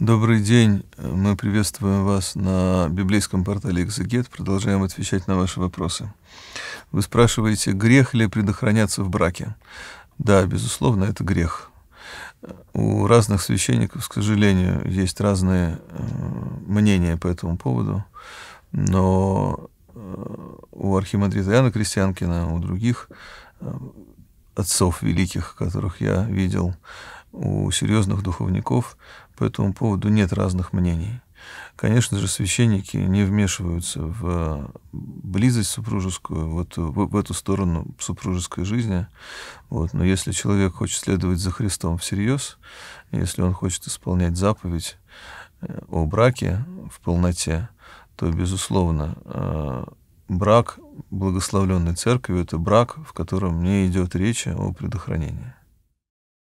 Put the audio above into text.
Добрый день. Мы приветствуем вас на библейском портале «Экзегет». Продолжаем отвечать на ваши вопросы. Вы спрашиваете, грех ли предохраняться в браке? Да, безусловно, это грех. У разных священников, к сожалению, есть разные э, мнения по этому поводу, но э, у архимандрита Иоанна Крестьянкина, у других э, отцов великих, которых я видел, у серьезных духовников по этому поводу нет разных мнений. Конечно же, священники не вмешиваются в э, близость супружескую, вот э, в, в эту сторону супружеской жизни. Вот. Но если человек хочет следовать за Христом всерьез, если он хочет исполнять заповедь э, о браке в полноте, то, безусловно, брак благословленный Церковью, это брак, в котором не идет речи о предохранении.